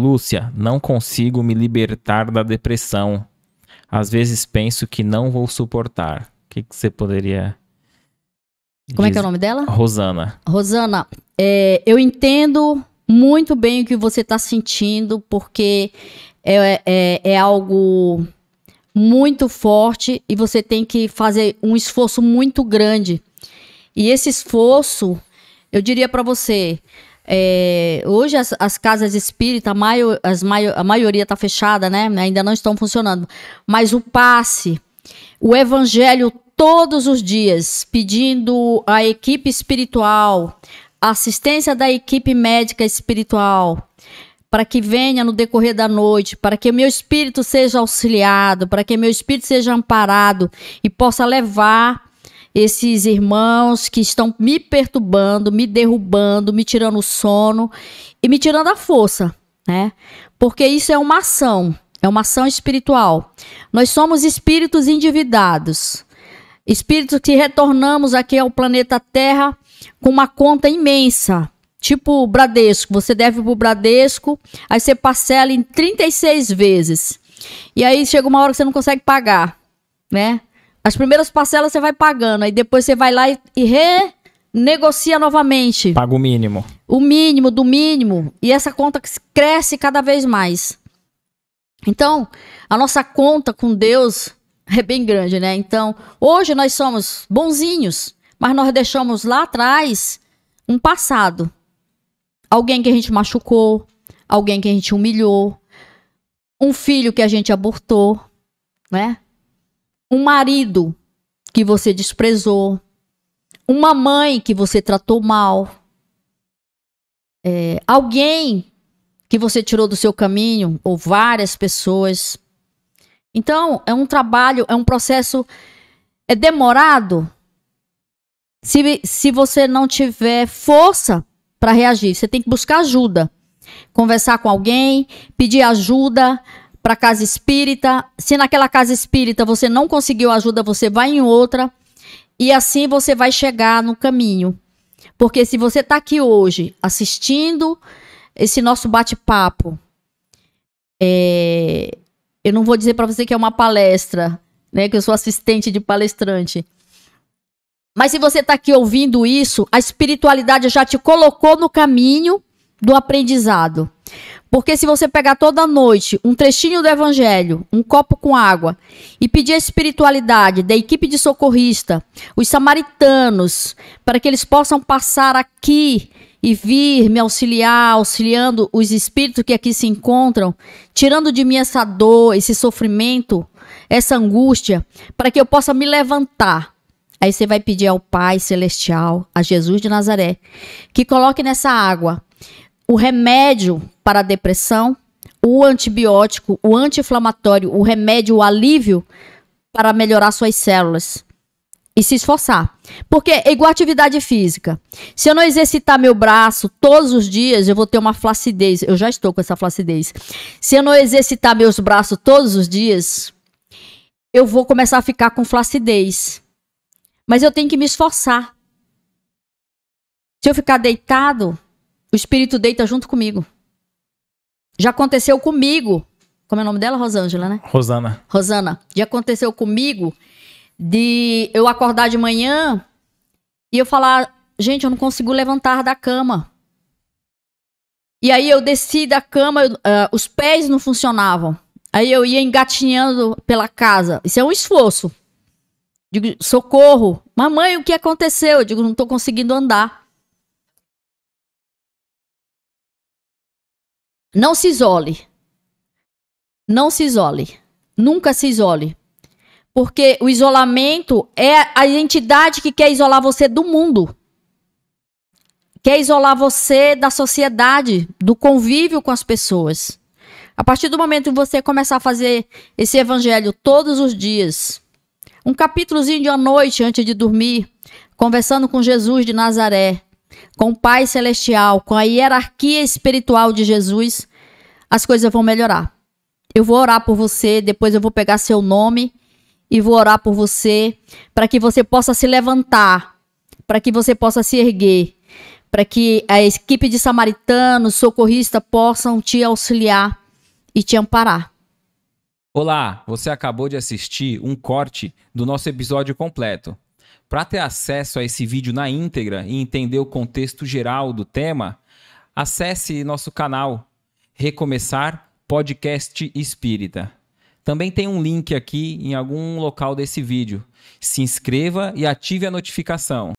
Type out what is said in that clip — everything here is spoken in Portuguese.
Lúcia, não consigo me libertar da depressão. Às vezes penso que não vou suportar. O que, que você poderia. Como dizer? é que é o nome dela? Rosana. Rosana, é, eu entendo muito bem o que você está sentindo, porque é, é, é algo muito forte e você tem que fazer um esforço muito grande. E esse esforço, eu diria para você, é, hoje as, as, casas espíritas a, maio, as maio, a maioria está fechada, né? Ainda não estão funcionando. Mas o passe, o evangelho todos os dias, pedindo a equipe espiritual, assistência da equipe médica espiritual, para que venha no decorrer da noite, para que meu espírito seja auxiliado, para que meu espírito seja amparado e possa levar esses irmãos que estão me perturbando, me derrubando, me tirando o sono e me tirando a força, né? Porque isso é uma ação, é uma ação espiritual. Nós somos espíritos endividados, espíritos que retornamos aqui ao planeta Terra com uma conta imensa. Tipo o Bradesco, você deve pro Bradesco, aí você parcela em 36 vezes. E aí chega uma hora que você não consegue pagar, né? As primeiras parcelas você vai pagando, aí depois você vai lá e, e renegocia novamente. Paga o mínimo. O mínimo do mínimo. E essa conta cresce cada vez mais. Então, a nossa conta com Deus é bem grande, né? Então, hoje nós somos bonzinhos, mas nós deixamos lá atrás um passado. Alguém que a gente machucou, alguém que a gente humilhou, um filho que a gente abortou, né? um marido que você desprezou, uma mãe que você tratou mal, é, alguém que você tirou do seu caminho, ou várias pessoas. Então, é um trabalho, é um processo é demorado se, se você não tiver força para reagir. Você tem que buscar ajuda, conversar com alguém, pedir ajuda, para casa espírita. Se naquela casa espírita você não conseguiu ajuda, você vai em outra. E assim você vai chegar no caminho. Porque se você está aqui hoje assistindo esse nosso bate-papo, é, eu não vou dizer para você que é uma palestra, né, que eu sou assistente de palestrante. Mas se você está aqui ouvindo isso, a espiritualidade já te colocou no caminho do aprendizado. Porque se você pegar toda noite um trechinho do evangelho, um copo com água e pedir a espiritualidade da equipe de socorrista, os samaritanos, para que eles possam passar aqui e vir me auxiliar, auxiliando os espíritos que aqui se encontram, tirando de mim essa dor, esse sofrimento, essa angústia, para que eu possa me levantar. Aí você vai pedir ao Pai Celestial, a Jesus de Nazaré, que coloque nessa água o remédio para a depressão, o antibiótico, o anti-inflamatório, o remédio, o alívio para melhorar suas células. E se esforçar. Porque é igual atividade física. Se eu não exercitar meu braço todos os dias, eu vou ter uma flacidez. Eu já estou com essa flacidez. Se eu não exercitar meus braços todos os dias, eu vou começar a ficar com flacidez. Mas eu tenho que me esforçar. Se eu ficar deitado, o espírito deita junto comigo. Já aconteceu comigo. Como é o nome dela? Rosângela, né? Rosana. Rosana. Já aconteceu comigo de eu acordar de manhã e eu falar: gente, eu não consigo levantar da cama. E aí eu desci da cama, eu, uh, os pés não funcionavam. Aí eu ia engatinhando pela casa. Isso é um esforço. Digo, socorro. Mamãe, o que aconteceu? Eu digo, não tô conseguindo andar. Não se isole. Não se isole. Nunca se isole. Porque o isolamento é a entidade que quer isolar você do mundo. Quer isolar você da sociedade, do convívio com as pessoas. A partir do momento que você começar a fazer esse evangelho todos os dias, um capítulozinho de uma noite antes de dormir, conversando com Jesus de Nazaré, com o Pai Celestial, com a hierarquia espiritual de Jesus, as coisas vão melhorar. Eu vou orar por você, depois eu vou pegar seu nome e vou orar por você, para que você possa se levantar, para que você possa se erguer, para que a equipe de samaritanos, socorrista possam te auxiliar e te amparar. Olá, você acabou de assistir um corte do nosso episódio completo. Para ter acesso a esse vídeo na íntegra e entender o contexto geral do tema, acesse nosso canal Recomeçar Podcast Espírita. Também tem um link aqui em algum local desse vídeo. Se inscreva e ative a notificação.